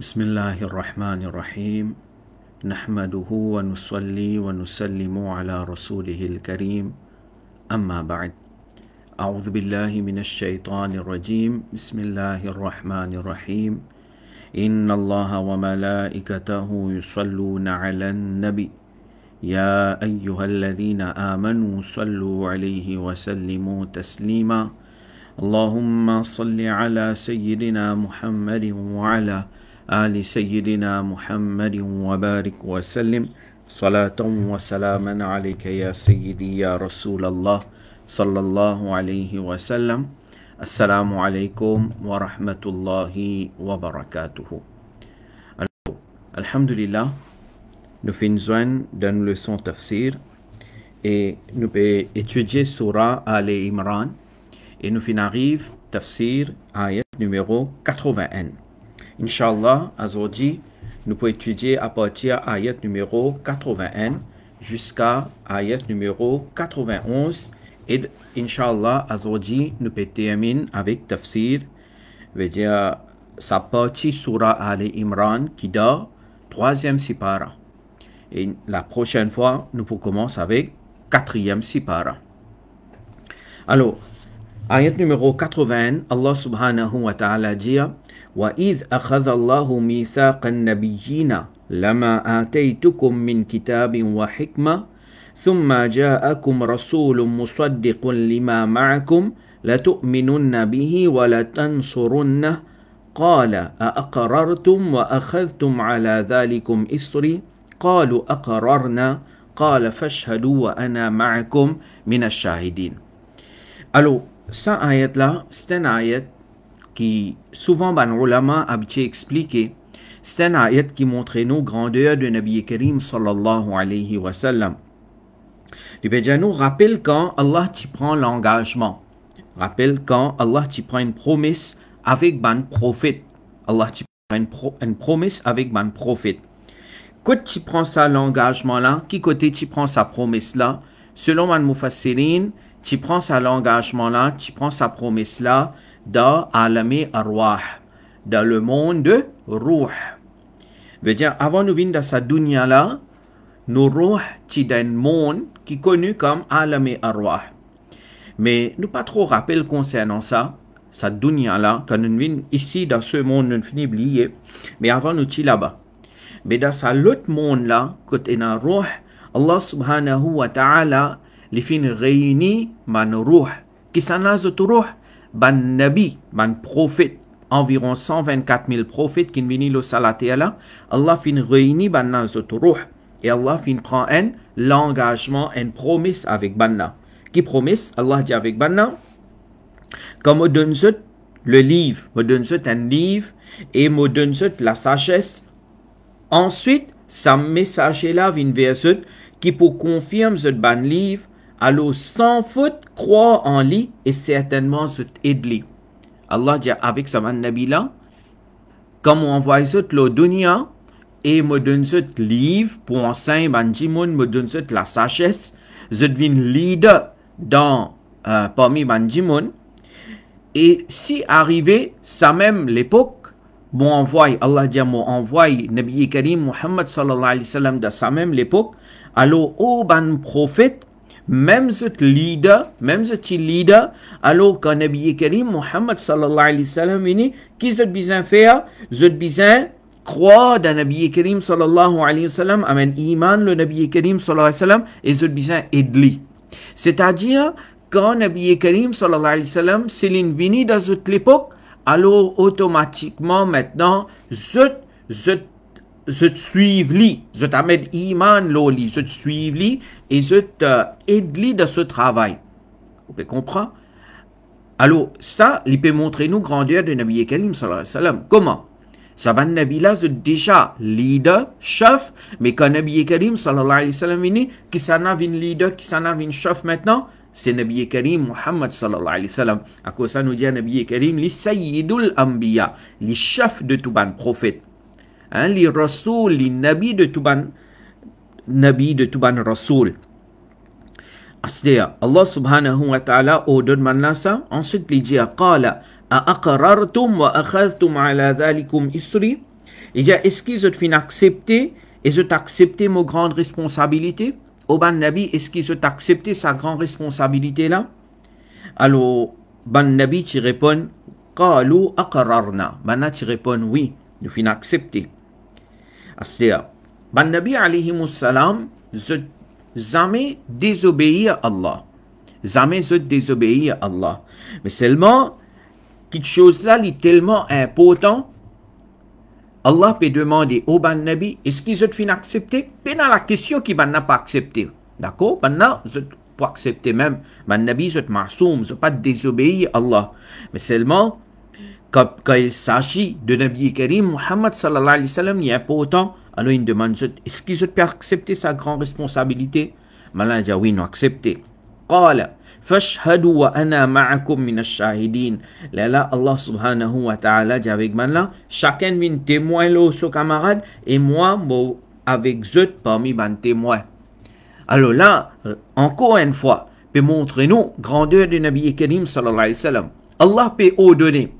بسم الله الرحمن الرحيم نحمده ونصلي ونسلم على رسوله الكريم أما بعد أعوذ بالله من الشيطان الرجيم بسم الله الرحمن الرحيم إن الله وملائكته يصلون على النبي يا أيها الذين آمنوا صلوا عليه وسلموا تسليما اللهم صل على سيدنا محمد وعلى آله آل سيدنا محمد وبارك وسلم صلاة وسلاما عليك يا سيدي يا رسول الله صلى الله عليه وسلم السلام عليكم ورحمة الله وبركاته Alhamdulillah, nous finissons dans le leçon tafsir et nous pouvons étudier Surah Al-Imran et nous finissons tafsir ayat numéro 81. Inch'Allah, aujourd'hui, nous pouvons étudier à partir ayat numéro 81 jusqu'à ayat numéro 91. Et Inch'Allah, aujourd'hui, nous pouvons terminer avec tafsir, veut dire sa partie surah Ali Imran qui dort, troisième sipara. Et la prochaine fois, nous pouvons commencer avec quatrième sipara. Alors, ayat numéro 80, Allah subhanahu wa ta'ala dit وإذ أخذ الله ميثاق النبيين لما آتيتكم من كتاب وحكمة ثم جاءكم رسول مصدق لما معكم لتؤمنن به ولتنصرنه قال أأقررتم وأخذتم على ذلكم إصري قالوا أقررنا قال فاشهدوا وأنا معكم من الشاهدين ألو سا آيات لا ستن آيات qui souvent ben ulama habitué expliquer c'est un ayat qui montre nos grandeur de Nabi Karim sallallahu alayhi wa sallam le eh nous rappelle quand Allah t'y prend l'engagement rappelle quand Allah t'y prend une promesse avec ban prophète Allah t'y prend une, promesse avec ban prophète quand tu prends ça l'engagement là qui côté tu prends sa promesse là selon man mufassirin tu prends ça l'engagement là tu prends sa promesse là dans Arwah, dans le monde de Ruh. Veut dire, avant nous venir dans sa dunya là, nous Ruh, c'est dans un monde qui est connu comme Alame Arwah. Mais nous pas trop rappel concernant ça, sa dunya là, quand nous venons ici dans ce monde, nous finis oublié, mais avant nous sommes là-bas. Mais dans sa l'autre monde là, quand il y a Ruh, Allah subhanahu wa ta'ala, les fin réunit man Ruh, qui s'en a Ruh, ban nabi ban prophète environ 124 000 prophètes qui viennent le salatéala, Allah fin réunit ban nan et Allah fin prend un l'engagement une promesse avec banna qui promesse Allah dit avec banna comme me donne le livre me donne un livre et me donne la sagesse ensuite sa message là vient vers qui pour confirmer ce ban livre alors, sans faute, crois en lui et certainement aide Edli Allah dit avec sa man Nabila, comme on envoie ce l'odunia et me donne ce livre pour enseigner Banjimoun, me donne cette la sagesse, je devine leader dans euh, parmi Banjimoun. Et si arrivé, ça même l'époque, Bon envoie, Allah dit mon envoie, Nabi Karim Muhammad sallallahu alayhi wa sallam, de sa même l'époque, alors, ô ban prophète, même ce leader, même ce leader, alors qu'un Nabi Karim, Muhammad sallallahu alayhi wa sallam, qui ce bizin faire, ce bizin croire dans Nabi Karim sallallahu alayhi wa sallam, amen, iman le Nabi Karim sallallahu alayhi wa sallam, et ce besoin edli. C'est-à-dire, quand Nabi Karim sallallahu alayhi wa sallam, est vini dans cette l'époque, alors automatiquement maintenant, ce, ce je suive li, je t'amène iman loli, te li et te li de ce travail. Vous pouvez comprendre? Alors, ça, il peut montrer nous grandeur de Nabi Karim sallallahu alayhi wa sallam. Comment? Saban Nabi là, c'est déjà leader, chef, mais quand Nabi Karim sallallahu alayhi wa sallam vini, qui s'en a une leader, qui s'en a une chef maintenant, c'est Nabi Karim Muhammad sallallahu alayhi wa sallam. À quoi ça nous dit Nabi Karim, le Sayyidul Anbiya, le chef de tout ban prophète hein, les Rasoul, les Nabi de Touban, Nabi de Touban Rasoul. Allah subhanahu wa ta'ala ordonne maintenant ça. Ensuite, il dit, Qala, أأقررتم وأخذتم على ذلكم إسري Il dit, est-ce qu'ils ont fait accepter, et ont accepté ma grande responsabilité Oban Nabi, est-ce qu'ils ont accepté sa grande responsabilité là Alors, Ban Nabi, tu réponds, Qalu aqararna. Maintenant, tu réponds, oui, nous fin accepter. Asya. Ben Nabi aleyhisselam jamais désobéir à Allah. Jamais se désobéir à Allah. Mais seulement, quelque chose-là est tellement important, Allah peut demander au Ban Nabi, est-ce qu'ils ont Il accepté a la question qui ben n'a pas accepté. D'accord Maintenant, pour accepter même. Ban Nabi, je suis marsoum, pas désobéir à Allah. Mais seulement, qu'il s'agit de Nabi Karim, Muhammad sallallahu alayhi wa sallam, il n'y a pas autant. Alors il demande, est-ce qu'ils peut accepter sa grande responsabilité Malin dit, ah oui, ils accepté. قال فاشهدوا وأنا معكم من الشاهدين لا لا Allah subhanahu wa ta'ala dit avec chacun vin témoin là son camarade et moi avec eux parmi ban témoins alors là euh, encore une fois peut montrer nous grandeur de Nabi Karim sallallahu alayhi wa sallam Allah peut ordonner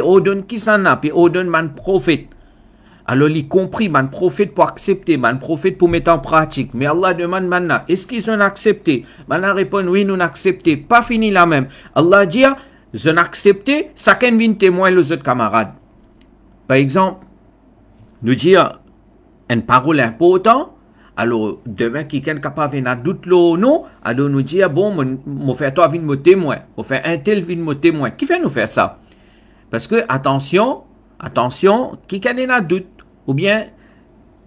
s'en odon kisana, odon man prophète. Alors, il compris, man prophète pour accepter, man prophète pour mettre en pratique. Mais Allah demande maintenant, est-ce qu'ils ont accepté? Maintenant, répond, oui, nous accepté. Pas fini là même. Allah dit, ils ah, ont accepté, chacun vient témoin aux autres camarades. Par exemple, nous dire ah, une parole importante, alors demain, quelqu'un capable venir à doute ou non, alors nous dire, ah, bon, mon, mon faire toi, viens me témoin, mon faire un tel, viens me témoin. Qui fait nous faire ça? Parce que, attention, attention, qui ait des doute, ou bien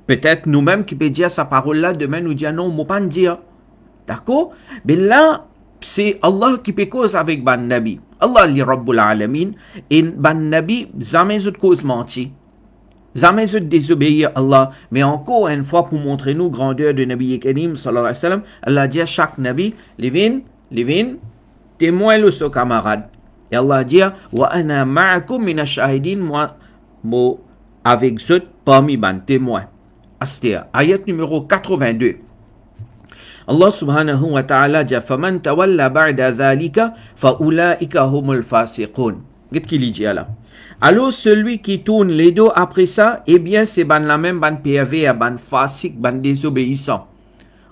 peut-être nous-mêmes qui peut dire sa parole-là, demain nous dire non, on pas dire. D'accord Mais là, c'est Allah qui peut cause avec Ban Nabi. Allah li Rabbul Alamin, et Ban Nabi, jamais autre cause menti. Jamais de désobéir Allah. Mais encore une fois, pour montrer nous grandeur de Nabi sallallahu alayhi wa sallam, Allah dit à chaque Nabi, Livin, Livin, témoin le son camarade. Et Allah dit Wa ana ma'akum moi, mo avec ceux parmi ban témoins. Astia. Ah, ayat numéro 82. Allah subhanahu wa ta'ala dit Faman tawalla ba'da zalika fa humul fasiqun. Qu'est-ce qu'il dit là alors celui qui tourne les dos après ça, eh bien c'est ban la même ban PRV, ban fasik, ban désobéissant.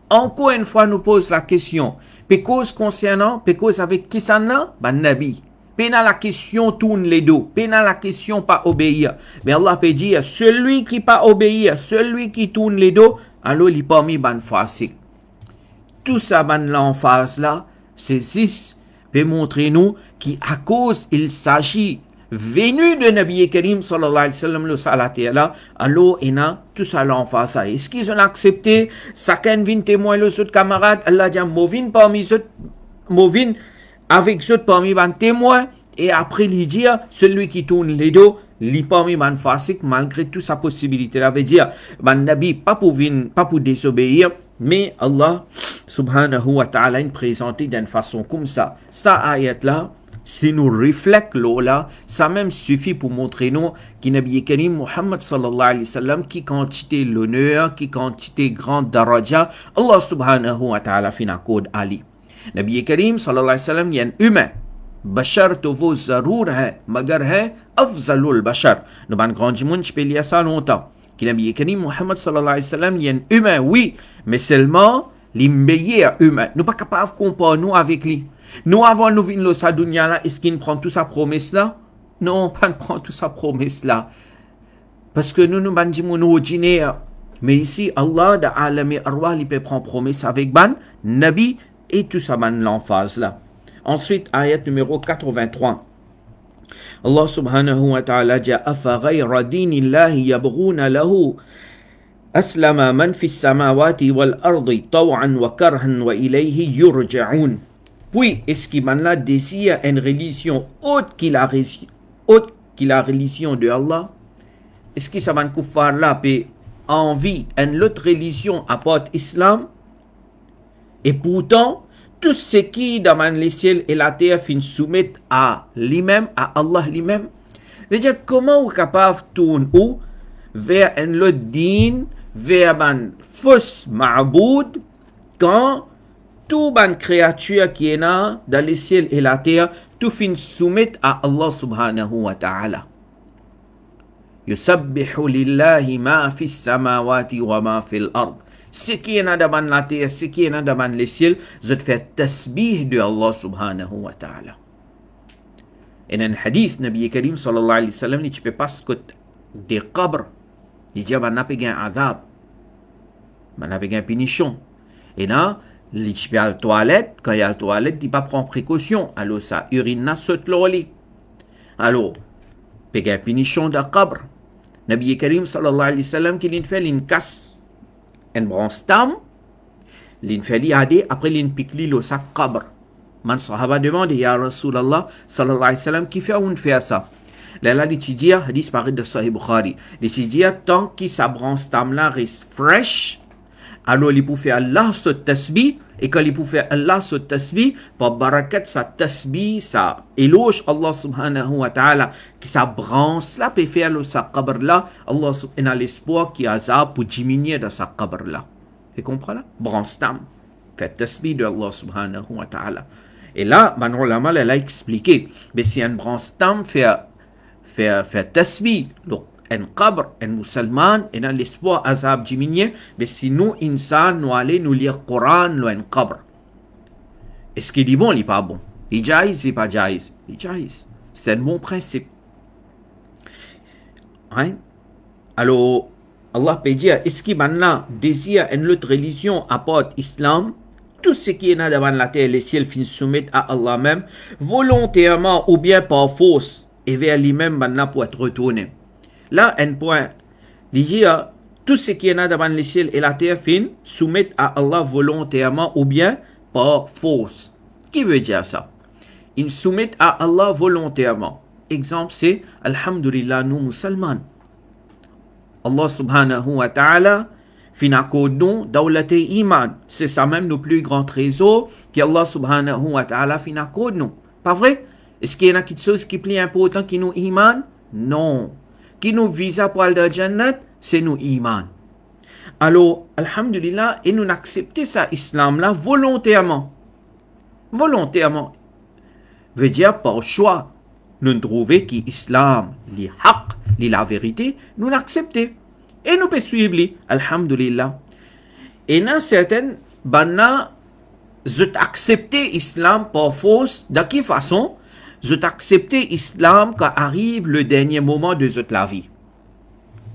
Encore une fois nous pose la question, cause concernant, cause avec qui ça ban nabi. Pena la question tourne les dos. Pena la question pas obéir. Mais Allah peut dire, celui qui pas obéir, celui qui tourne les dos, alors il pas mis ban fasik. Tout ça ban là en face là, c'est six, peut montrer nous qu'à cause il s'agit venu de Nabi Karim sallallahu alayhi wa sallam le salaté là allo tout ça là face est-ce qu'ils ont accepté chacun vin témoin le sud camarade Allah dit movin parmi ceux movin avec ce parmi les témoins, et après lui dire, celui qui tourne les dos, li parmi les fasik malgré toute sa possibilité. Ça veut dire, ban nabi pas pour, pas pour désobéir, mais Allah subhanahu wa ta'ala il présenté d'une façon comme ça. Ça ayat là, si nous reflète l'eau là, ça même suffit pour montrer nous qui Nabi Karim Muhammad sallallahu alayhi wa sallam, qui quantité l'honneur, qui quantité grande daraja, Allah subhanahu wa ta'ala code Ali. Nabi करीम सल्लम यानी wa Bachar. Nous, वो ज़रूर nous avons है अफजल बशर नुबान कौन मुंश पे लिया सान होता कि नबी alayhi wa sallam yen humain, oui mais seulement les meilleurs humains nous pas capable comprendre, nous avec lui nous avons un vin le sa là est-ce qu'il prend tout sa promesse là non ne prend tout sa promesse là parce que nous nous nous, nous nous, mais ici Allah da roi, arwah peut prendre promesse avec ban nabi et tout ça mène l'emphase là. Ensuite, ayat numéro 83. Allah subhanahu wa ta'ala dit yabghuna lahu aslama man لَهُ samawati wal ardi taw'an wa karhan wa ilayhi yurja'un. Puis, est-ce qu'il là désire une religion autre que la, autre qu'il a religion de Allah Est-ce que ça va là envie une autre religion apporte islam Et pourtant, tout ce qui domine les ciels et la terre fin soumet à lui-même, à Allah lui-même. Veut dire comment vous êtes capable de tourner ou vers un autre din, vers un fausse ma'boud, quand tout ban créature qui est là dans les ciels et la terre, tout fin soumet à Allah subhanahu wa ta'ala. يسبح لله ما في السماوات وما في الأرض سكينة دبان لاتية سكينة دبان لسيل زد في التسبيح دي الله سبحانه وتعالى إن الحديث نبي كريم صلى الله عليه وسلم نيش بباسكت دي قبر دي جابا نابي جان عذاب ما نابي جان بينيشون إنا ليش بي على التواليت كان يا التواليت دي با برون بريكوسيون الو سا يرينا سوت لولي الو بيجان بينيشون دا قبر نبي كريم صلى الله عليه وسلم كي فالين كاس branche stam, l'infali a dit, après l'inpikli le sac qabr. Man sahaba demande, Ya Rasulallah, sallallahu alayhi wa sallam, qui fait ou ne fait ça Là, là, l'étudia, hadith parait de Sahih Bukhari. L'étudia, tant que sa branche stam là reste fraîche, alors il peut faire là ce tasbih, et quand il pour faire Allah ce tasbih par barakat sa tasbih sa éloge Allah subhanahu wa ta'ala qui sa branche là peut faire le sa qabr là Allah subhanahu l'espoir qui a pour diminuer dans sa qabr là tu comprends là branche tam fait tasbih de Allah subhanahu wa ta'ala et là Manon ben, Lamal elle a expliqué mais si un branche tam fait fait fait tasbih un qabr, un musulman, il a l'espoir azab diminué, mais si nous, insan, nous allons lire le Coran, nous un qabr. Est-ce qu'il est bon, ou pas bon Il est jaïs, il pas jaïs Il est jaïs. C'est un bon principe. Hein? Alors, Allah peut dire, est-ce qu'il maintenant désire une autre religion apporte l'islam? tout ce qui est devant la terre et le ciel finit soumettre à Allah même, volontairement ou bien par force, et vers lui-même maintenant pour être retourné. Là, un point. Dit tout ce qui est dans devant le ciel et la terre fine soumet à Allah volontairement ou bien par force. Qui veut dire ça Ils soumettent à Allah volontairement. Exemple, c'est Alhamdulillah, nous musulmans. Allah subhanahu wa ta'ala finakodon daulat iman. C'est ça même le plus grand trésor que Allah subhanahu wa ta'ala finakod nous. Pas vrai Est-ce qu'il y a quelque chose qui est plus important que nous iman Non qui nous vise pour aller dans Jannat, c'est nous iman. Alors, alhamdulillah, et nous accepté ça, islam là, volontairement. Volontairement. Veut dire par choix. Nous trouvons que l'islam, li haq, la vérité, nous l'acceptons. Et nous pouvons suivre, alhamdulillah. Et dans certaines, banna, je accepté l'islam par force, de quelle façon? zut accepté islam quand arrive le dernier moment de votre la vie.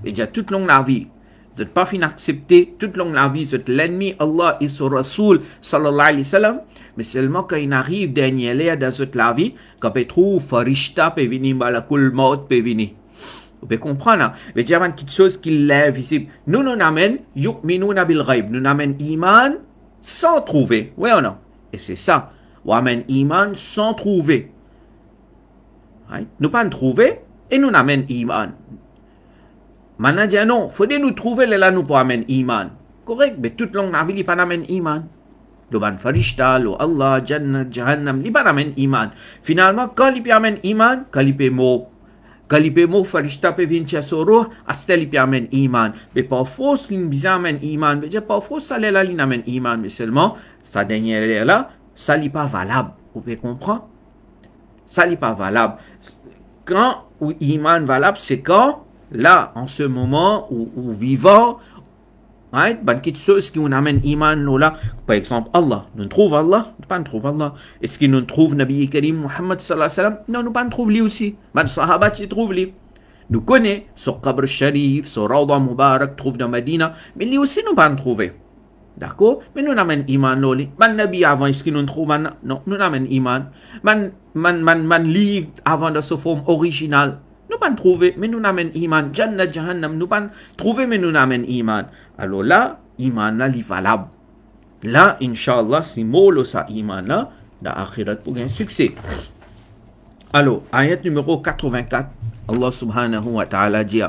Et déjà toute longue la vie. Vous n'avez pas fini accepté toute longue la vie. Zut l'ennemi Allah et son Rasoul sallallahu alayhi wa sallam. Mais seulement quand il arrive dernier l'air dans votre vie, quand peut trouve farishta pe vini malakul maut pe Vous pouvez comprendre. Hein. Mais déjà a quelque chose qui lève ici. Nous nous amène yu'minuna bil ghaib. Nous amène iman sans trouver. Oui ou non? Et c'est ça. amène iman sans trouver. Nous pas trouver et nous amène iman. Maintenant, dit non, nous trouver là nous pour amener iman. Correct, mais toute longue navi pas amène iman. Le ban farishta, le Allah, Jannah, Jahannam, il pas amène iman. Finalement, quand il amène iman, quand il il mot Galipe mo farishta pe son soro asteli pe amen iman. mais pas fos lin bizarre iman. mais je pa fos sale la namen iman. Mais seulement, sa dernière là, ça n'est pas valable. Vous pouvez ça n'est pas valable. Quand l'iman iman valable, c'est quand, là, en ce moment, ou, vivant, right? ben, qu'on qui nous amène iman, là, par exemple, Allah, nous trouve Allah, nous pas nous pas Allah. Est-ce qu'il nous trouve Nabi Karim Muhammad sallallahu alayhi wa sallam? Non, nous pas nous trouve lui aussi. Ben, sahaba, tu trouve lui. Nous connaît son Qabr Sharif, son Rawda Mubarak, trouve dans Medina, mais lui aussi nous pas nous pas. D'accord Mais nous n'amène iman non li. Man nabi avant est-ce nous trouve man non, nous n'amène iman. Man man man man avant dans sa forme originale. Nous pas trouver mais nous n'amène iman. Jannah jahannam nous pas trouver mais nous n'amène iman. Alors là, iman là li valable. Là, inshallah, si mot sa iman là, dans akhirat pour un succès. Alors, ayat numéro 84, Allah subhanahu wa ta'ala dit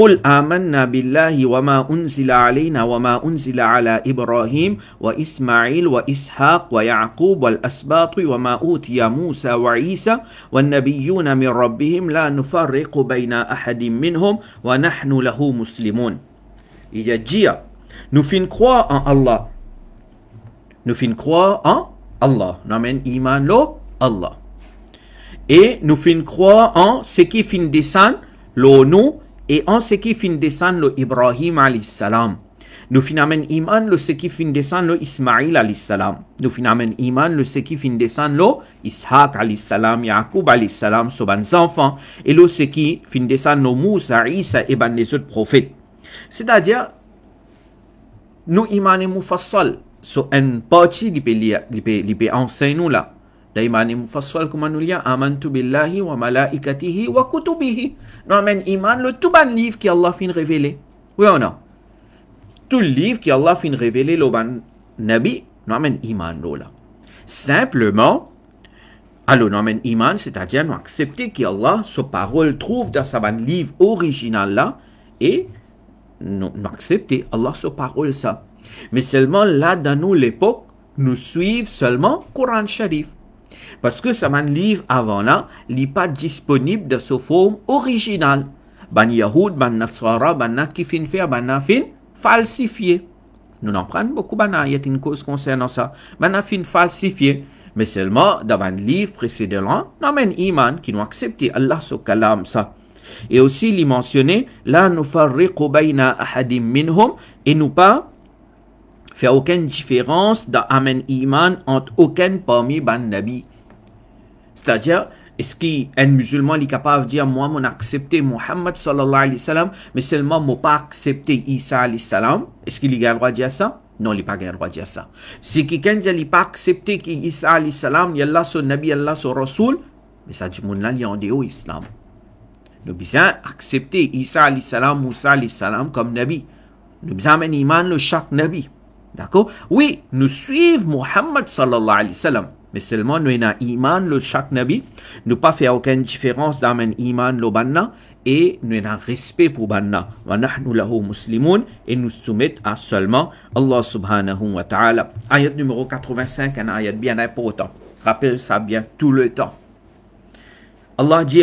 قل آمنا بالله وما أنزل علينا وما أنزل على إبراهيم وإسماعيل وإسحاق ويعقوب والأسباط وما أوتي موسى وعيسى والنبيون من ربهم لا نفرق بين أحد منهم ونحن له مسلمون إذا جيا نفين كوا أن الله نفين كوا أن الله نمن إيمان لو الله et nous fin croire en ce qui fin descend l'eau nous Et en ce qui fin descendre Ibrahim alayhi salam, nous finamen iman le ce qui fin descendre Ismaïl alayhi salam, nous finamen iman le ce qui fin descendre Ishaq alayhi salam, Yaqub alayhi salam, sur les enfants, et le ce qui fin descendre Moussa, Isa et ben les autres prophètes. C'est-à-dire, nous iman est mufassal, sur une partie du pays, du pays, du pays enseigne nous là. Daima ni mufassal kumanulia amantu billahi wa malaikatihi wa kutubihi. Nous amène iman le tout ban livre qui Allah fin révélé. Oui ou non? Tout le livre qui Allah fin révélé le ban nabi, nous amène iman là. Simplement, alors nous amène iman, c'est-à-dire nous accepter Allah sa parole trouve dans sa ban livre original là et nous, accepter Allah sa parole ça. Mais seulement là dans nous l'époque, nous suivent seulement Coran Sharif. Parce que sa man livre avant, là n'est pas disponible de sa forme originale. Ban Yahoud, ban Nasrara, ban nan ki fin fer, ban nan fin falsifiye. mais seulement dans boku ban nan yet in cause concernant sa. Ban fin iman qui nous accepté Allah ce kalam Et aussi, il mentionné là, nous farriqu baina ahadim minhum, et nous pas fait aucune différence dans Amen Iman entre aucun parmi Ban Nabi. C'est-à-dire, est-ce qu'un musulman est capable de dire, moi, mon accepté Muhammad sallallahu alayhi wa sallam, mais seulement mon pas accepté Isa alayhi salam? Est-ce qu'il a le droit de dire ça? Non, il n'a pas le droit de dire ça. Si quelqu'un n'a pas accepté qu'Isa alayhi salam, il Allah son Nabi, Allah son Rasoul, mais ça dit, mon là, il est en dehors islam. Nous devons accepter Isa alayhi salam, Moussa alayhi salam comme Nabi. Nous devons amener iman le chaque Nabi. D'accord Oui, nous suivons Muhammad sallallahu alayhi wa sallam. Mais seulement nous avons iman le chaque nabi. Nous pas faire aucune différence dans un iman le banna. Et nous avons respect pour banna. nous nahnu lahu musulmans Et nous soumettons à seulement Allah subhanahu wa ta'ala. Ayat numéro 85, un ayat bien important. Rappelle ça bien tout le temps. Allah dit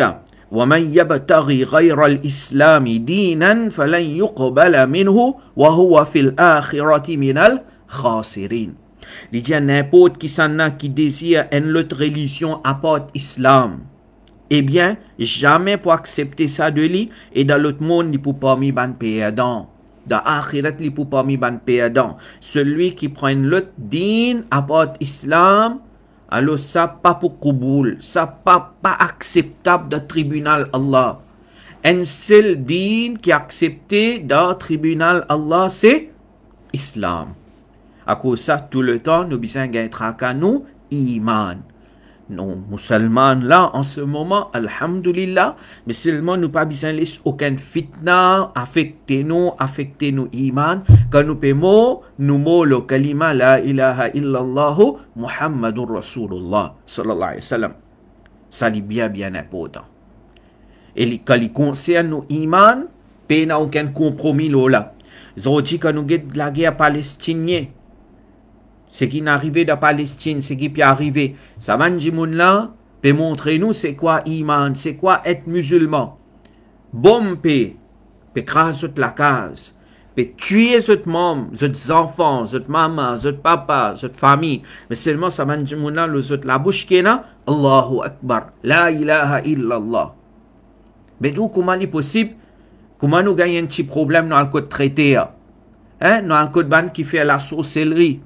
ومن يبتغي غير الإسلام دينا فلن يقبل منه وهو في الآخرة من الخاسرين Il dit à n'importe qui s'en a qui désire une autre religion à islam. Eh bien, jamais pour accepter ça de lui, et dans l'autre monde, il peut parmi ban perdant. Dans l'akhirat, il peut mi ban perdant. Celui qui prend l'autre din à part alors ça pas pour Kouboul, ça pas, pas acceptable dans le tribunal Allah. Un seul din qui est accepté dans le tribunal Allah, c'est Islam. À cause de ça, tout le temps, nous bisons un à nous, iman non musulmans là en ce moment, alhamdulillah, seulement nous pas besoin aucun fitna, affecter nous, affecter nous iman, quand nous payons, nous kalima la ilaha illallah Muhammadur Rasulullah sallallahu alayhi wa sallam. Ça est bien bien important. Et quand il concerne nous iman, peine n'a aucun compromis là. Ils ont dit que nous avons la guerre palestinienne ce qui est arrivé la Palestine, ce qui est arrivé, ça là peut montrer nous c'est quoi iman, c'est quoi être musulman. Bomber peut, peut la case, peut tuer cette membre, cette enfant, cette maman, cette papa, cette famille, mais seulement ça va le zot la bouche qui est là Allahu Akbar, la ilaha illallah. Mais nous, comment est possible, comment nous gagnons un petit problème dans le code traité, hein, hein? dans le code ban qui fait la sorcellerie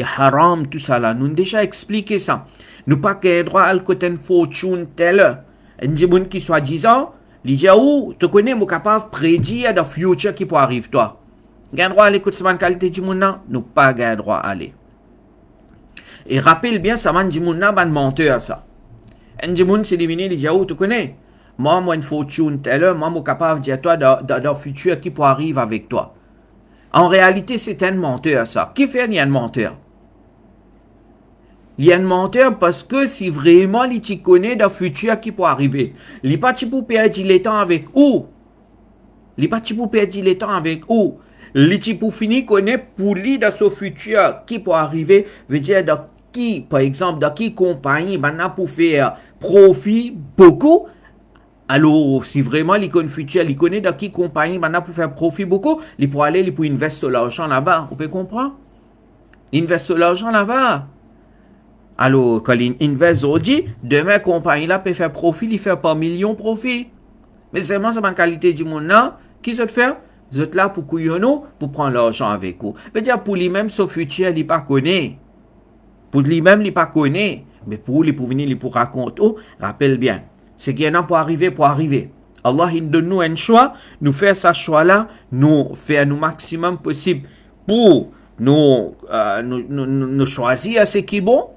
est haram tout ça là. Nous avons déjà expliqué ça. Nous pas qu'un droit à une fortune telle. Un qui soit disant, il dit, oh, tu connais, mon capable prédire le futur qui peut arriver, toi. Gain droit à l'écoute, c'est qualité du monde, nous pas gain droit à aller. Et rappelle bien, ça m'a dit, mon un menteur, ça. Un du c'est il dit, oh, tu connais, moi, moi, une fortune telle, moi, suis capable de dire, toi, le futur qui peut arriver avec toi. En réalité, c'est un menteur, ça. Qui fait, rien y un menteur? Il y a un menteur parce que si vraiment il t'y connaît le futur qui peut arriver, il pas pour perdre le temps avec où Il pas pour perdre le temps avec où Il pour finir connaît pour lui dans ce futur qui peut arriver, veut dire dans qui, par exemple, dans qui compagnie maintenant pour faire profit beaucoup alors, si vraiment l'icône futur, il connaît dans qui compagnie maintenant pour faire profit beaucoup, il pour aller, il pour investir l'argent là-bas. On peut comprendre? Investir l'argent là-bas. Alors, Colin Invest aujourd'hui, demain, compagnie là peut faire profit, il fait pas million profit. Mais seulement, c'est ma qualité du monde, là Qui se faire Vous êtes là pour couiller pour prendre l'argent avec vous. Mais dire, pour lui-même, son futur, il pas connaît. Pour lui-même, il pas connaît. Mais pour lui, pour venir, il pour raconter, oh, rappelle bien. C'est qu'il est là pour arriver, pour arriver. Allah, il donne nous un choix. Nous faire ce choix-là, nous faire le maximum possible pour euh, nous, nous, nous choisir ce qui est bon.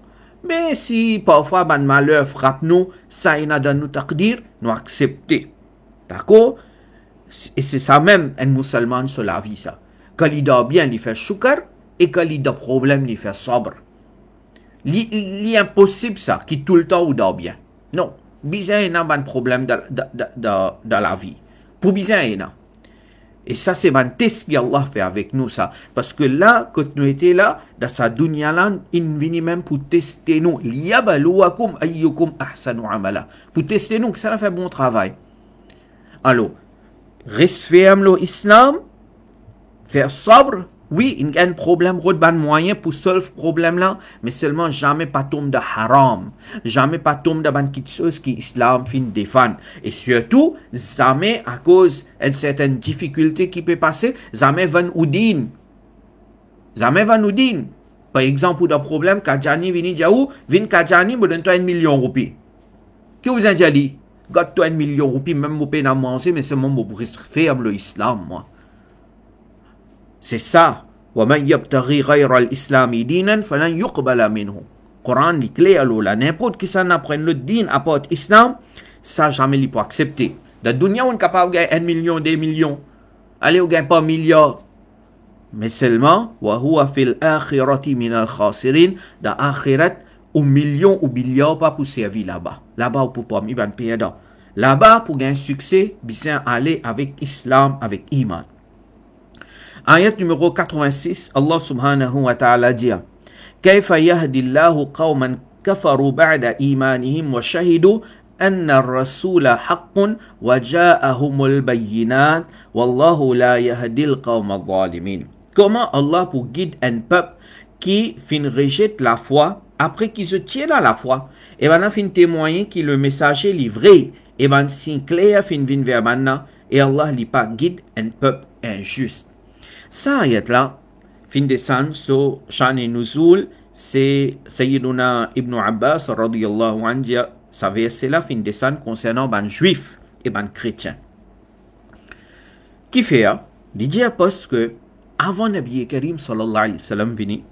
Mais si parfois un malheur frappe nous, ça y a dans nous dire, nous accepter. D'accord Et c'est ça même, un musulman sur la vie ça. Quand il dort bien, il fait choukar, et quand il a problème, il fait sobre. Il est impossible ça, qui tout le temps dort bien. Non, il y a un problème dans la vie. Pour bizarre il y a. Et ça, c'est un test qu'Allah fait avec nous, ça. Parce que là, quand nous étions là, dans sa dunya là il venait même pour tester nous. Liyabaluwakum ayyukum ahsanu amala. Pour tester nous, que ça a fait bon travail. Alors, reste ferme l'islam, faire sobre, oui, il y a un problème un moyen pour solve problème-là, mais seulement jamais pas tombe de haram. Jamais pas tombe de ban chose qui islam fin défend. Et surtout, jamais à cause d'une certaine difficulté qui peut passer, jamais van oudin. Jamais van Par exemple, pour un problème, Kajani vini jaou, vin Kajani me donne toi un million roupies. Que vous avez dit? Garde-toi un million roupies, même mon peine à manger, mais c'est mon mot pour ferme islam, moi. C'est ça. Coran dit clair là, n'importe qui s'en apprenne le din à part islam, ça jamais il peut accepter. Dans le monde, on capable de gagner 1 million, 2 millions. Allez, on gagne pas un milliard. Mais seulement, wa huwa fil akhirati min al khasirin, dans akhirat, au million ou milliard pas pour servir là-bas. Là-bas, on peut pas, il va perdre. Là-bas, pour gagner succès, il aller avec islam, avec iman. Ayat numéro 86, Allah subhanahu wa ta'ala dit كيف يهدي الله قوما كفروا بعد إيمانهم وشهدوا أن الرسول حق وجاءهم البينات والله لا يهدي القوم الظالمين Comment Allah pour guide un peuple qui fin rejette la foi après qu'il se tient à la foi et ben fin témoigner que le messager livré et ben si clair fin vin vers et Allah li pas guide un peuple injuste y ayat-là, سايت sur سو شان Nuzul, c'est Sayyiduna ibn Abbas radiallahu anhu savait cela fin de san concernant ban juif et ban chrétien. Qui fait Il dit parce que avant Nabi Karim sallallahu alayhi wa sallam vini,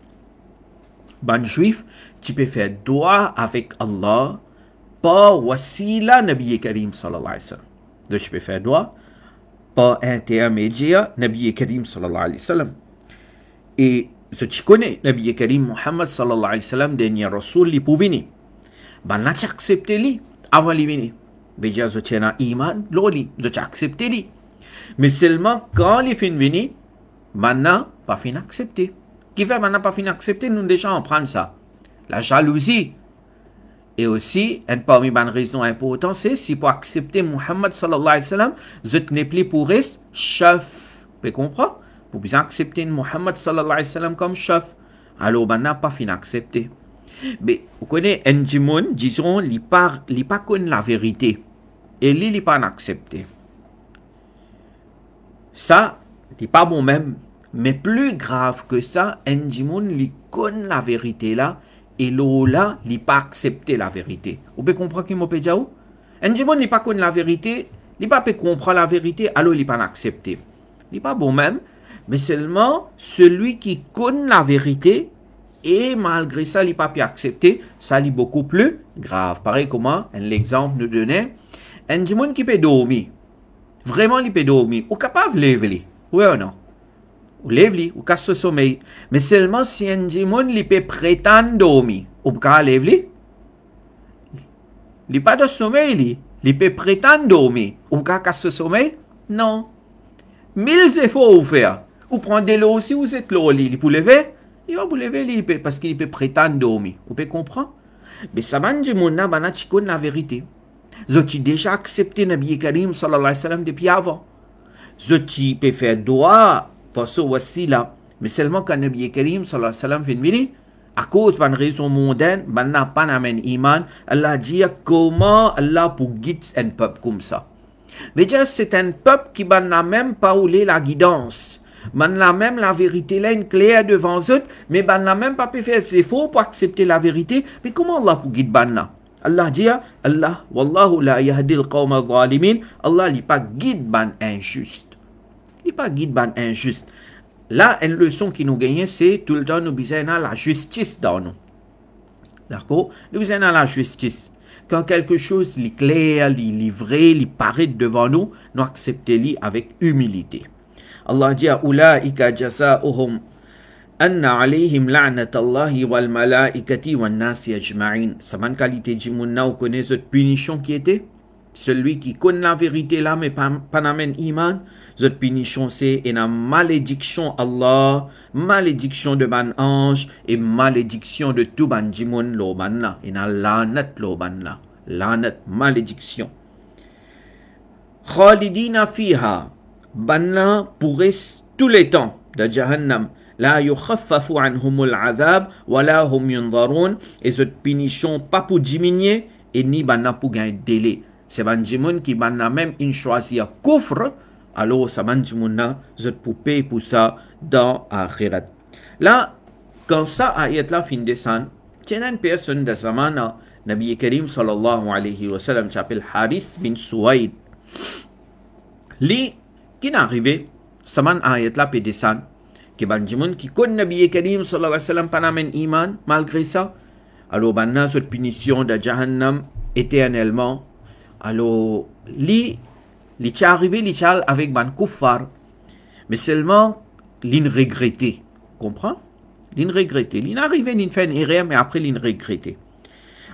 ban juif, tu peux faire doigt avec Allah par wasila Nabi Karim sallallahu alayhi wa sallam. Donc tu peux faire doigt intermédiaire Nabi Karim sallallahu alayhi wa sallam. Et ce qui connaît Nabi Karim Muhammad sallallahu alayhi wa sallam, dernier Rasoul, il peut venir. Ben, n'a pas accepté lui avant de venir. Déjà, je tiens à iman, l'oli, je t'ai accepté lui. Mais seulement quand il fin venir, maintenant, pas fin accepté. Qui fait maintenant pas fin accepté, nous déjà en prendre ça. La jalousie, et aussi, et parmi les raisons importantes, c'est si pour accepter Muhammad sallallahu alayhi wa sallam, vous n'êtes plus pour rester chef. Vous comprenez Vous pouvez accepter Muhammad sallallahu alayhi wa comme chef. Alors, vous ben, n'avez pas fini accepter. Mais, vous connaissez, un disons, il ne il pas connait la vérité. Et il n'est pas accepté. Ça, n'est pas bon même. Mais plus grave que ça, un il connaît la vérité là et l'eau là, il pas accepté la vérité. Vous pouvez comprendre qui m'a dit Un il n'est pas la vérité, il pas peut comprendre la vérité, alors il pas accepté. Il pas bon même, mais seulement celui qui connaît la vérité et malgré ça, il pas pu accepter, ça est beaucoup plus grave. Pareil comment l'exemple nous donnait, un qui peut dormir, vraiment il peut dormir, ou capable de oui ou non ou levli, ou casse le sommeil. Mais seulement si un démon lui peut prétendre dormir, ou pas levli, il pas de sommeil, il peut prétendre dormir, ou pas casse le sommeil, non. Mille efforts vous faire, ou prendre l'eau aussi, vous êtes l'eau, il peut lever, il va vous lever, parce qu'il peut prétendre dormir, vous pouvez comprendre. Mais ça m'a djimoun n'a âme, a la vérité. Zoti déjà accepté Nabi Karim sallallahu alayhi wa depuis avant. Zoti peut faire droit voici là. Mais seulement quand Nabi Karim sallallahu alayhi wa sallam vient à cause d'une raison mondaine, n'a pas un iman, Allah dit comment Allah pour guider un peuple comme ça. Mais c'est un peuple qui ben, n'a même pas oulé la guidance. Il ben, n'a même la vérité là, une claire devant eux, mais il ben, n'a même pas pu faire ses faux pour accepter la vérité. Mais comment Allah pour guider ben là? Allah dit, Allah, wallahu la Allah n'est pas guide ban injuste. Il n'est pas guide ban injuste. Là, une leçon qui nous gagne, c'est tout le temps nous besoin la justice dans nous. D'accord Nous besoin la justice. Quand quelque chose est clair, est livré, est paraît devant nous, nous acceptons avec humilité. Allah dit Oula ika jasa uhum. Anna alayhim la'nat wal malaikati wan nasi ajma'in. Saman qualité de monna, vous cette punition qui était Celui qui connaît la vérité là, mais pas n'amène iman. Zot punition c'est et la malédiction Allah, malédiction de ban ange et malédiction de tout ban jimon lo Et na lanat lo malédiction. Khalidina fiha. Banna pour tous les temps de Jahannam. La yukhaffafu anhumul azab wa la hum yunzarun. Et cette punition pas pour diminuer et ni banna pour gagner délai. C'est Benjamin qui banna même une choisi à coffre alors ça mange monna zot poupée pour ça dans akhirat là quand ça été la fin de san une personne de zamana nabi karim sallallahu alayhi wa sallam s'appelle Harith bin Suwaid li qui est arrivé saman été la pedesan que banjimun qui connaît nabi karim sallallahu alayhi wa sallam panamen iman malgré ça alors banna zot punition de jahannam éternellement alors li est arrivé, avec Ban Koufar. Mais seulement, l'in regretté. Comprends L'in regretté. L'in arrivé, l'in fait erreur, mais après l'in regretté.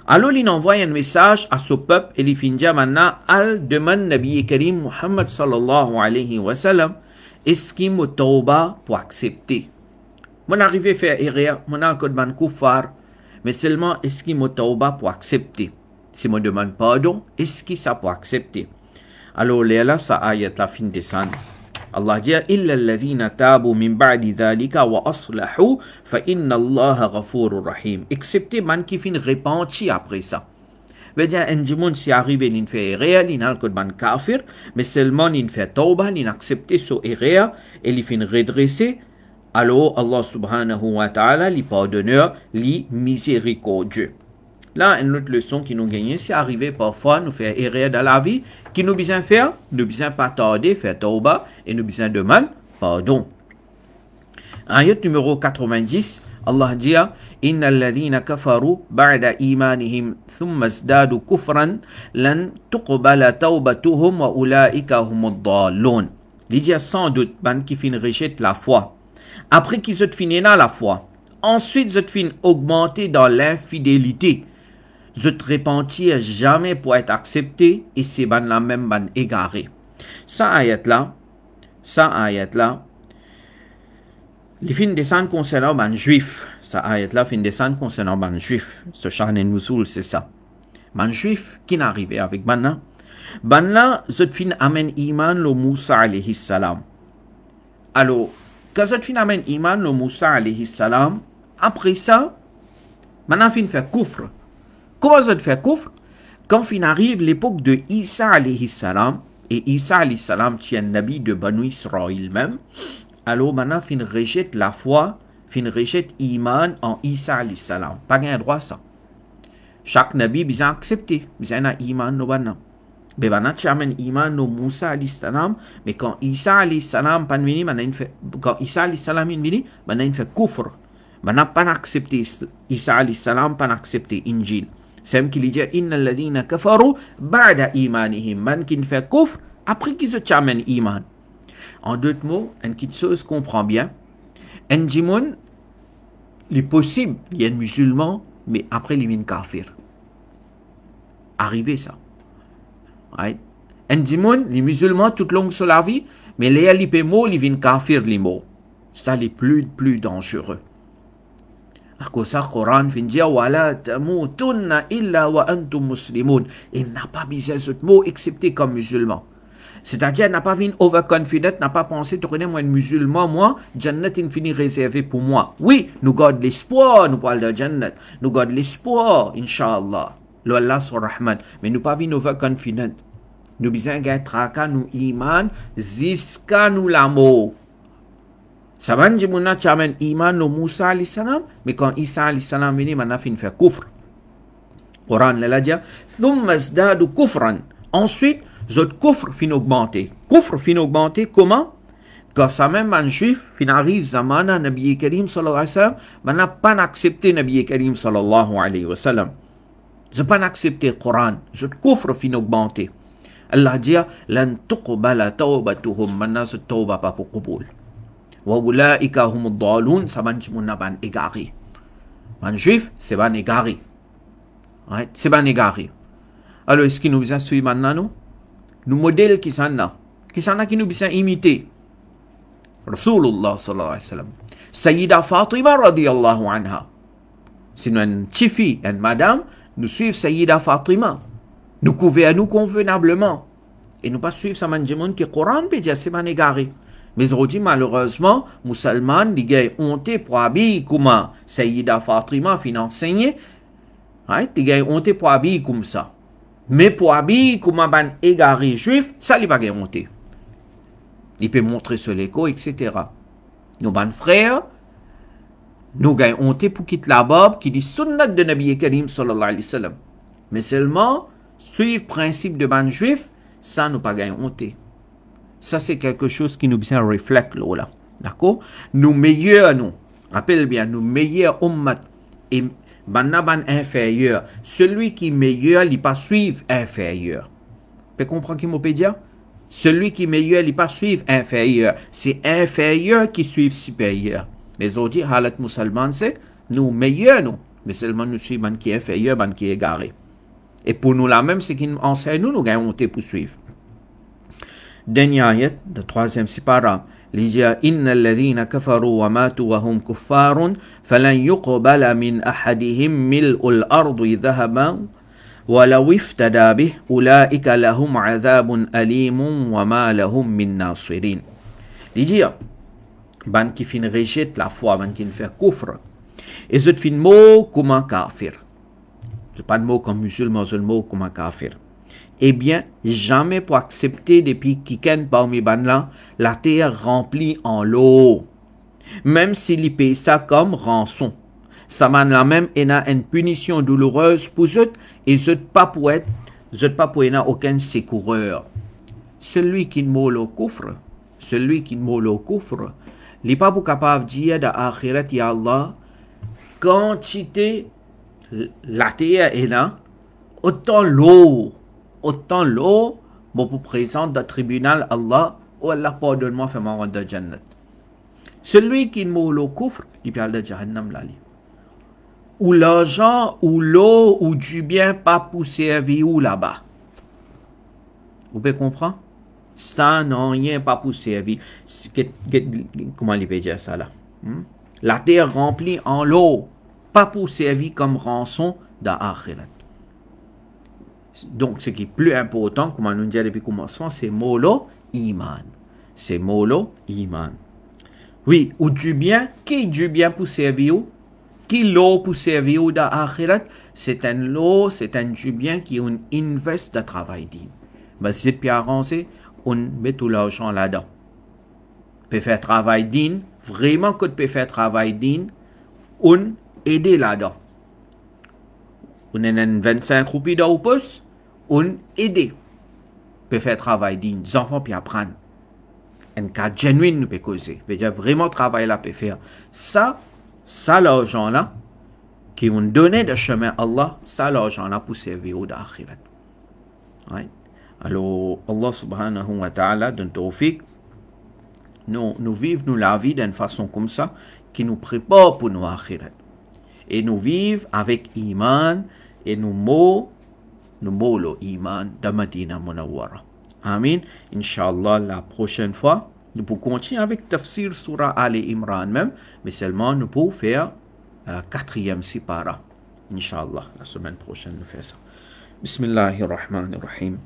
Alors, l'in envoie un message à son peuple et l'in maintenant, al demande Nabi Karim Muhammad sallallahu alayhi wa sallam, est-ce qu'il me tauba pour accepter Mon arrivé fait erreur, mon encore Ban Koufar, mais seulement est-ce qu'il me tauba pour accepter Si je demande pardon, est-ce qu'il ça pour accepter الو ليلا سآية لفين ديسان الله جاء إلا الذين تابوا من بعد ذلك وأصلحوا فإن الله غفور رحيم اكسبتي من كيفين غيبانتي أبري سا وجاء انجمون سي عريبي نين في إغيا لين هالكود من كافر مسلمان نين في توبة لين اكسبتي سو إغيا اللي فين غدرسي الو الله سبحانه وتعالى لي بادونور لي ميزيريكو جيو Là, une autre leçon qui nous gagne, c'est arriver parfois nous faire errer dans la vie. Qui nous besoin faire Nous besoin pas tarder, faire tauba et nous besoin demander pardon. Ayat numéro 90, Allah dit Inna alladhina kafaru ba'da imanihim thumma zdadu kufran lan tuqbala taubatuhum wa ulaika humud Il dit sans doute, ban qui fin rejette la foi. Après qu'ils ont fini la foi, ensuite ils ont fini augmenter dans l'infidélité. Je te repentir jamais pour être accepté et c'est ban la même ban égaré. Ça a été là, ça a été là, les fins descendent concernant ban juif. Ça a été là, Les fin descendent concernant ban juif. Ce charne nous c'est ça. Ban juif, qui n'arrivait avec ban là? Ban là, je te fin amen iman le Moussa alayhi salam. Alors, quand je te fin amen iman le Moussa alayhi salam, après ça, maintenant fin fait coufre. Comment ça te fait coffre Quand fin arrive l'époque de Isa alayhi salam, et Isa alayhi salam tient Nabi de Banu Israël même, alors maintenant fin rejette la foi, fin rejette iman en Isa alayhi salam. Pas un droit ça. Chaque Nabi il a accepté, il a iman no banan. Mais maintenant tu amènes iman no Moussa alayhi salam, mais quand Isa alayhi salam pas venu, quand Isa alayhi salam est venu, maintenant il fait coffre. Maintenant pas accepté Isa alayhi salam, pas accepté Injil. Sem qui dit alladhina kafaru ba'da imanihim. Man kin ne fait kufr après qu'il se chamen iman. En d'autres mots, un se comprend bien. Un jimoun, il est possible, il y a un musulman, mais après il est kafir. Arrivé ça. Enjimon, les musulmans, toute longue sur la vie, mais les alipémo, ils viennent kafir li mots. Ça, les plus, plus dangereux. Quran finjia wala tamutunna illa wa antum muslimun. Il n'a pas de ce mot excepté comme musulman. C'est-à-dire, n'a pas vu overconfident, n'a pas pensé, tu connais, moi, un musulman, moi, Jannat infini réservé pour moi. Oui, nous gardons l'espoir, nous parlons de Jannat. Nous gardons l'espoir, Inch'Allah. L'Allah sur Rahman. Mais nous pas vu overconfident. Nous besoin d'être un nous iman, ziska nous l'amour. Sabanji moun chamen iman no Moussa alayhi salam, mais quand Isa alayhi salam vini, man fin fait kufr. Quran la dia, thumma zdadu kufran. Ensuite, zot kufr fin augmenté. Kufr fin augmenté comment? Quand ça même man juif fin arrive zamana Nabi Karim sallallahu alayhi wa sallam, n'a pas accepté Nabi Karim sallallahu alayhi wa sallam. pas accepté Quran, zot kufr fin augmenté. Allah dit, lan tuqbala tawbatuhum, man n'a tawba pas pour ça ban égaré. Un juif, c'est ban égaré. C'est ban égaré. Alors, est-ce qu'il nous vient suivre maintenant, nous Nous modèles qui s'en a. Qui s'en a qui nous vient imiter? Rasulullah sallallahu alayhi wa sallam. Sayyida Fatima radiyallahu anha. Sinon, une petite fille, une madame, nous suivons Sayyida Fatima. Nous couvons à nous convenablement. Et nous pas suivre sa manjimon qui Coran, c'est ban égaré. Mais aujourd'hui, dis malheureusement, musulmans, les gars, honte pour habiller ça. Saïda Fatima fin enseigné. Ils Les gars, pour habiller comme ça. Mais pour habiller comme un égaré juif, ça n'est pas honte. Il peut montrer sur l'écho, etc. Nos ban frères, nous gagnons honte pour quitter la bob qui dit sunnat de Nabi Karim sallallahu alayhi wa sallam. Mais seulement, suivre le principe de ban juif, ça nous pas honte. Ça, c'est quelque chose qui nous vient reflète là. D'accord Nous meilleurs, nous. Rappelle bien, nous meilleurs ummat. Et banaban inférieur. Celui qui est meilleur, il pas suivre inférieur. Tu comprends qui m'a Celui qui est meilleur, il pas suivre inférieur. C'est inférieur qui suit supérieur. Mais on dit, halat musulman, nous meilleurs, nous. Mais seulement nous suivons qui est inférieur, qui est égaré. Et pour nous, là même, c'est nous enseigne nous, nous gagnons pour suivre. دنيايت دتوازم سيبارا لجيا إن الذين كفروا وماتوا وهم كفار فلن يقبل من أحدهم ملء الأرض ذهبا ولو افتدى به أولئك لهم عذاب أليم وما لهم من ناصرين لجيا بان كيفين غيشت لا فوا بان كيفين فيه كفر إذا فين مو كما كافر بان مو كم مسلم مو كما كافر Eh bien, jamais pour accepter depuis un parmi Banla, la terre remplie en l'eau. Même s'il y paye ça comme rançon. Sa la même et n'a une punition douloureuse pour eux et eux pas pour être, pas pour n'a aucun secoureur. Celui qui ne au coufre, celui qui ne au coufre, n'est pas capable de dire dans Allah, quantité la terre est là, autant l'eau autant l'eau, pour vous présente au tribunal Allah, ou Allah pardonne-moi, fais-moi de Jannat. Celui qui mourut au coffre, il parle de Jahannam Lali. Ou l'argent, ou l'eau, ou du bien, pas pour servir ou là-bas. Vous pouvez comprendre? Ça n'a rien pas pour servir. Comment il peut dire ça là? Hmm? La terre remplie en l'eau, pas pour servir comme rançon dans Akhirat donc ce qui est plus important, comme on nous dit depuis le commencement, c'est molo iman. C'est molo iman. Oui, ou du bien, qui est du bien pour servir Qui l'eau pour servir dans l'akhirat C'est un lot, c'est un du bien qui est une invest de travail digne. Mais ben, si tu arrangé, on met tout l'argent là-dedans. Peut faire travail digne, vraiment que tu faire travail digne, on aider là-dedans. On a 25 roupies dans le poste, on aide. Peut faire travail digne, les enfants puis apprendre. Un cas genuine nous peut causer. Veut dire vraiment travail là peut faire. Ça, ça l'argent là, qui ont donné de chemin à Allah, ça l'argent là pour servir au d'akhirat. Right? Alors, Allah subhanahu wa ta'ala donne tawfiq. Nous, nous vivons la vie d'une façon comme ça, qui nous prépare pour nos akhirat. Et nous vivons avec iman, ينمو نمو نمولو إيمان ده مدينة منورة آمين إن شاء الله لا بروشين فوا نبو كونتي avec تفسير سورة آل إمران مم مثلاً نبو فيا كاتريام سيبارا إن شاء الله la semaine prochaine nous بسم الله الرحمن الرحيم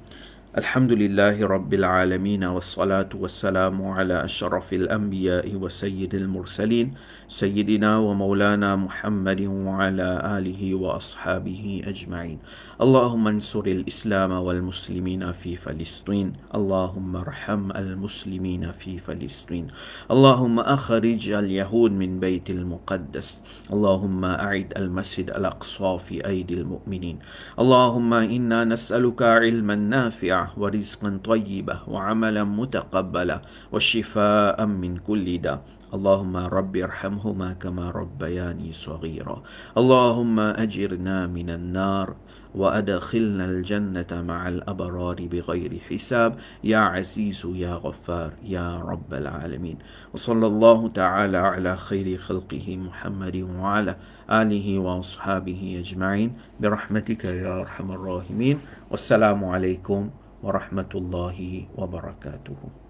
الحمد لله رب العالمين والصلاة والسلام على أشرف الأنبياء وسيد المرسلين سيدنا ومولانا محمد وعلى آله وأصحابه أجمعين اللهم انصر الإسلام والمسلمين في فلسطين اللهم ارحم المسلمين في فلسطين اللهم أخرج اليهود من بيت المقدس اللهم أعد المسجد الأقصى في أيدي المؤمنين اللهم إنا نسألك علما نافعا ورزقا طيبا وعملا متقبلا وشفاء من كل داء اللهم رب ارحمهما كما ربياني صغيرا اللهم أجرنا من النار وأدخلنا الجنة مع الأبرار بغير حساب يا عزيز يا غفار يا رب العالمين وصلى الله تعالى على خير خلقه محمد وعلى آله وأصحابه أجمعين برحمتك يا أرحم الراحمين والسلام عليكم ورحمه الله وبركاته